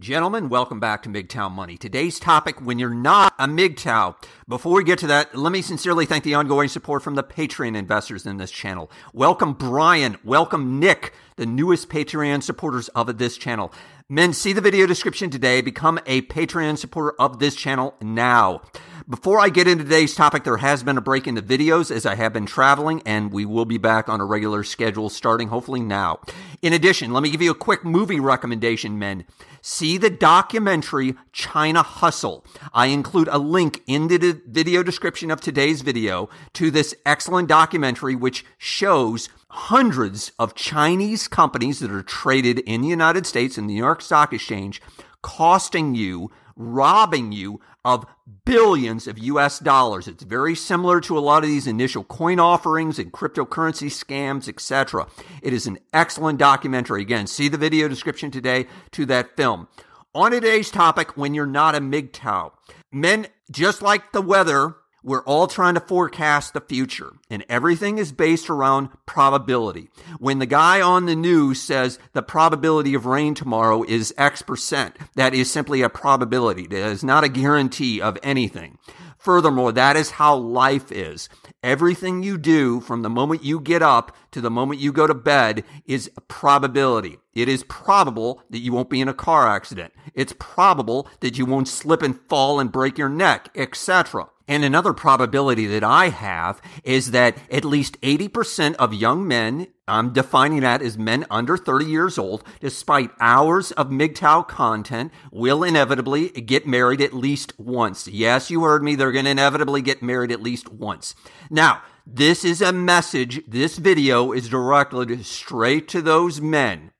Gentlemen, welcome back to MGTOW Money. Today's topic when you're not a MGTOW. Before we get to that, let me sincerely thank the ongoing support from the Patreon investors in this channel. Welcome, Brian. Welcome, Nick, the newest Patreon supporters of this channel. Men, see the video description today. Become a Patreon supporter of this channel now. Before I get into today's topic, there has been a break in the videos as I have been traveling, and we will be back on a regular schedule starting hopefully now. In addition, let me give you a quick movie recommendation, men. See the documentary China Hustle. I include a link in the video description of today's video to this excellent documentary, which shows hundreds of Chinese companies that are traded in the United States in the New York Stock Exchange, costing you, robbing you of billions of US dollars. It's very similar to a lot of these initial coin offerings and cryptocurrency scams, etc. It is an excellent documentary. Again, see the video description today to that film. On today's topic, when you're not a MGTOW, men, just like the weather, we're all trying to forecast the future, and everything is based around probability. When the guy on the news says the probability of rain tomorrow is X percent, that is simply a probability. That is not a guarantee of anything. Furthermore, that is how life is. Everything you do from the moment you get up to the moment you go to bed is a probability. It is probable that you won't be in a car accident. It's probable that you won't slip and fall and break your neck, etc. And another probability that I have is that at least 80% of young men, I'm defining that as men under 30 years old, despite hours of MGTOW content, will inevitably get married at least once. Yes, you heard me. They're going to inevitably get married at least once. Now, this is a message. This video is directed straight to those men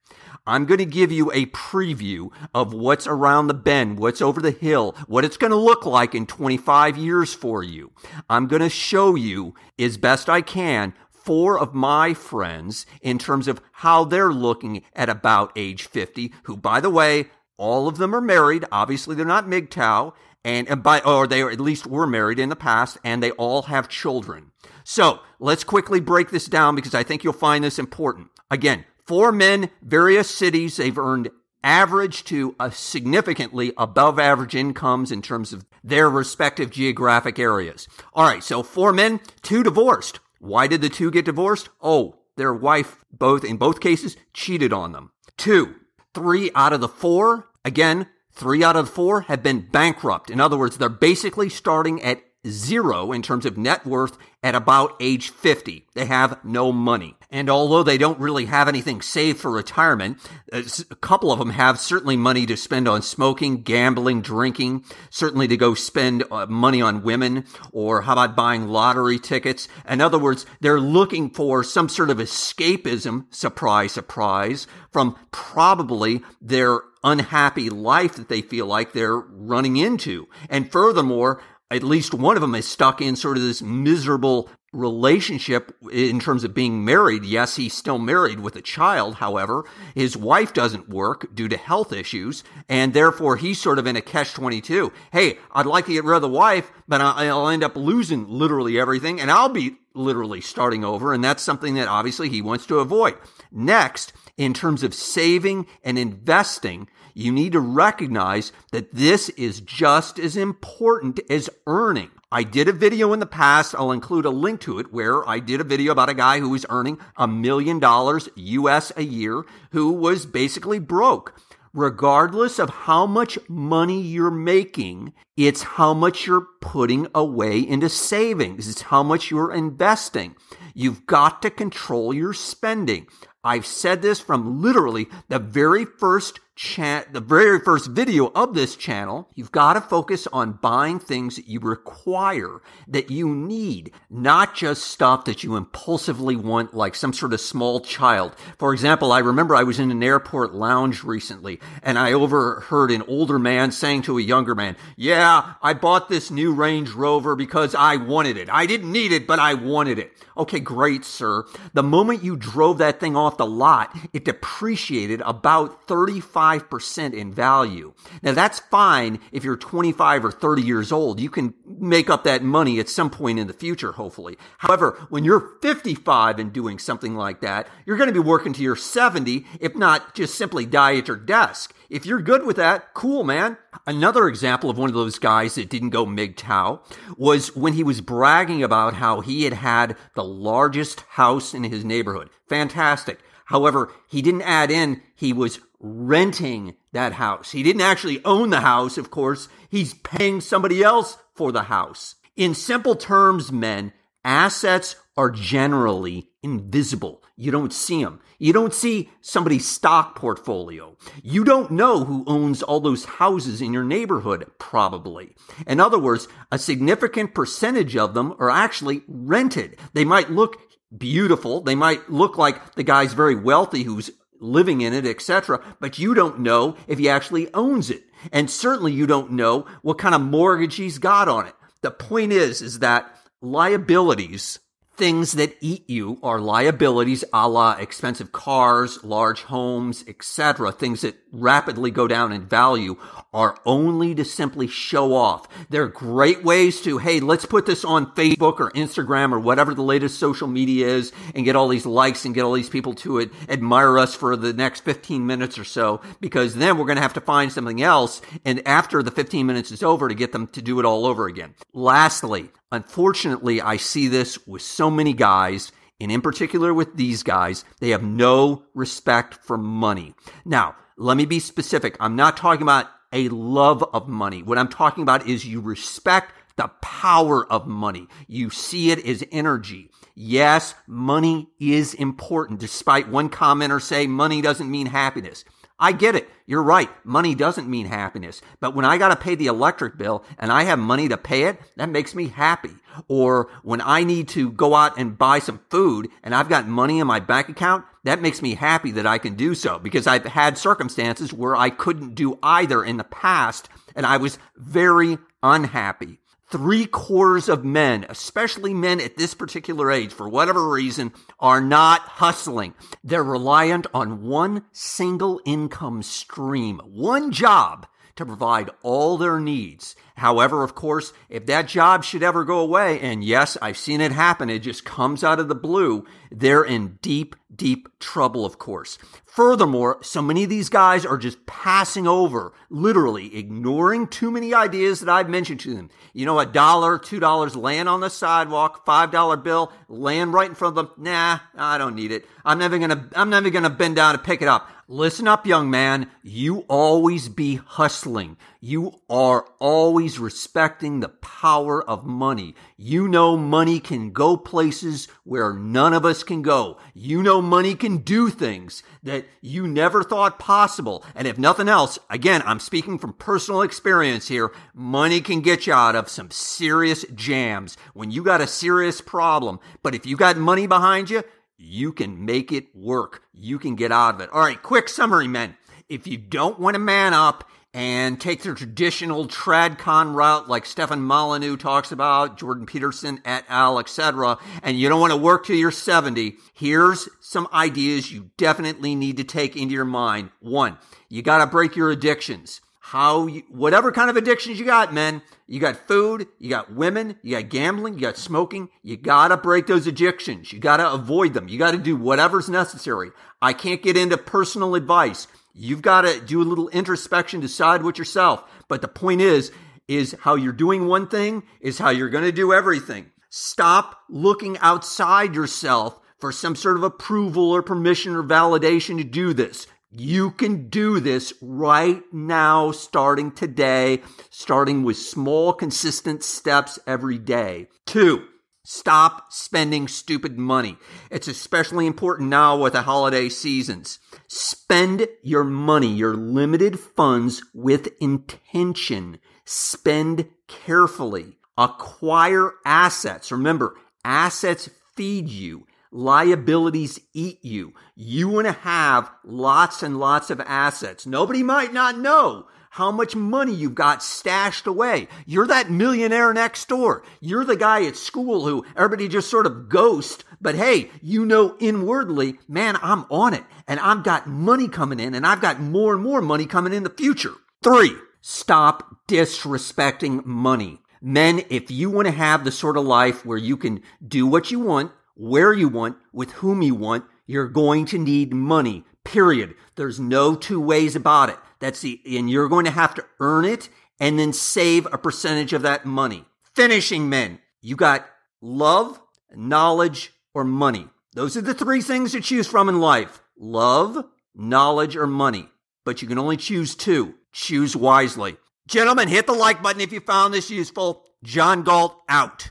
I'm going to give you a preview of what's around the bend, what's over the hill, what it's going to look like in 25 years for you. I'm going to show you as best I can four of my friends in terms of how they're looking at about age 50, who, by the way, all of them are married. Obviously, they're not MGTOW, and, by, or they at least were married in the past, and they all have children. So let's quickly break this down because I think you'll find this important. Again, Four men, various cities, they've earned average to significantly above average incomes in terms of their respective geographic areas. All right, so four men, two divorced. Why did the two get divorced? Oh, their wife both in both cases cheated on them. Two, three out of the four, again, three out of four have been bankrupt. In other words, they're basically starting at zero in terms of net worth at about age 50. They have no money. And although they don't really have anything saved for retirement, uh, a couple of them have certainly money to spend on smoking, gambling, drinking, certainly to go spend uh, money on women, or how about buying lottery tickets? In other words, they're looking for some sort of escapism, surprise, surprise, from probably their unhappy life that they feel like they're running into. And furthermore, at least one of them is stuck in sort of this miserable relationship in terms of being married. Yes, he's still married with a child, however. His wife doesn't work due to health issues, and therefore he's sort of in a catch 22. Hey, I'd like to get rid of the wife, but I'll end up losing literally everything, and I'll be literally starting over, and that's something that obviously he wants to avoid. Next, in terms of saving and investing, you need to recognize that this is just as important as earning. I did a video in the past. I'll include a link to it where I did a video about a guy who was earning a million dollars US a year who was basically broke. Regardless of how much money you're making, it's how much you're putting away into savings. It's how much you're investing. You've got to control your spending. I've said this from literally the very first the very first video of this channel, you've got to focus on buying things that you require, that you need, not just stuff that you impulsively want like some sort of small child. For example, I remember I was in an airport lounge recently and I overheard an older man saying to a younger man, "Yeah, I bought this new Range Rover because I wanted it. I didn't need it, but I wanted it." Okay, great, sir. The moment you drove that thing off the lot, it depreciated about 35 5% in value. Now that's fine if you're 25 or 30 years old. You can make up that money at some point in the future, hopefully. However, when you're 55 and doing something like that, you're going to be working to your 70, if not just simply die at your desk. If you're good with that, cool, man. Another example of one of those guys that didn't go MGTOW was when he was bragging about how he had had the largest house in his neighborhood. Fantastic. However, he didn't add in he was renting that house. He didn't actually own the house, of course. He's paying somebody else for the house. In simple terms, men, assets are generally invisible. You don't see them. You don't see somebody's stock portfolio. You don't know who owns all those houses in your neighborhood, probably. In other words, a significant percentage of them are actually rented. They might look beautiful. They might look like the guy's very wealthy who's living in it, etc. But you don't know if he actually owns it. And certainly you don't know what kind of mortgage he's got on it. The point is, is that liabilities things that eat you are liabilities a la expensive cars, large homes, etc. Things that rapidly go down in value are only to simply show off. They're great ways to, hey, let's put this on Facebook or Instagram or whatever the latest social media is and get all these likes and get all these people to admire us for the next 15 minutes or so because then we're going to have to find something else and after the 15 minutes is over to get them to do it all over again. Lastly, unfortunately, I see this with so many guys, and in particular with these guys, they have no respect for money. Now, let me be specific. I'm not talking about a love of money. What I'm talking about is you respect the power of money. You see it as energy. Yes, money is important, despite one commenter say money doesn't mean happiness. I get it. You're right. Money doesn't mean happiness. But when I got to pay the electric bill and I have money to pay it, that makes me happy. Or when I need to go out and buy some food and I've got money in my bank account, that makes me happy that I can do so because I've had circumstances where I couldn't do either in the past and I was very unhappy three quarters of men, especially men at this particular age, for whatever reason, are not hustling. They're reliant on one single income stream, one job to provide all their needs. However, of course, if that job should ever go away, and yes, I've seen it happen, it just comes out of the blue, they're in deep, deep trouble, of course. Furthermore, so many of these guys are just passing over, literally ignoring too many ideas that I've mentioned to them. You know, a dollar, two dollars land on the sidewalk, five dollar bill land right in front of them. Nah, I don't need it. I'm never gonna, I'm never gonna bend down to pick it up. Listen up, young man. You always be hustling. You are always always respecting the power of money. You know money can go places where none of us can go. You know money can do things that you never thought possible. And if nothing else, again, I'm speaking from personal experience here, money can get you out of some serious jams when you got a serious problem. But if you got money behind you, you can make it work. You can get out of it. All right, quick summary, men. If you don't want to man up and take the traditional tradcon route like Stefan Molyneux talks about, Jordan Peterson et al., etc., and you don't want to work till you're 70, here's some ideas you definitely need to take into your mind. One, you got to break your addictions. How, you, whatever kind of addictions you got, men, you got food, you got women, you got gambling, you got smoking, you got to break those addictions. You got to avoid them. You got to do whatever's necessary. I can't get into personal advice You've got to do a little introspection, decide what yourself. But the point is, is how you're doing one thing is how you're going to do everything. Stop looking outside yourself for some sort of approval or permission or validation to do this. You can do this right now, starting today, starting with small, consistent steps every day. Two, Stop spending stupid money. It's especially important now with the holiday seasons. Spend your money, your limited funds with intention. Spend carefully. Acquire assets. Remember, assets feed you. Liabilities eat you. You want to have lots and lots of assets. Nobody might not know how much money you've got stashed away. You're that millionaire next door. You're the guy at school who everybody just sort of ghosts, but hey, you know inwardly, man, I'm on it and I've got money coming in and I've got more and more money coming in the future. Three, stop disrespecting money. Men, if you want to have the sort of life where you can do what you want, where you want, with whom you want, you're going to need money Period. There's no two ways about it. That's the, and you're going to have to earn it and then save a percentage of that money. Finishing men, you got love, knowledge, or money. Those are the three things to choose from in life love, knowledge, or money. But you can only choose two. Choose wisely. Gentlemen, hit the like button if you found this useful. John Galt out.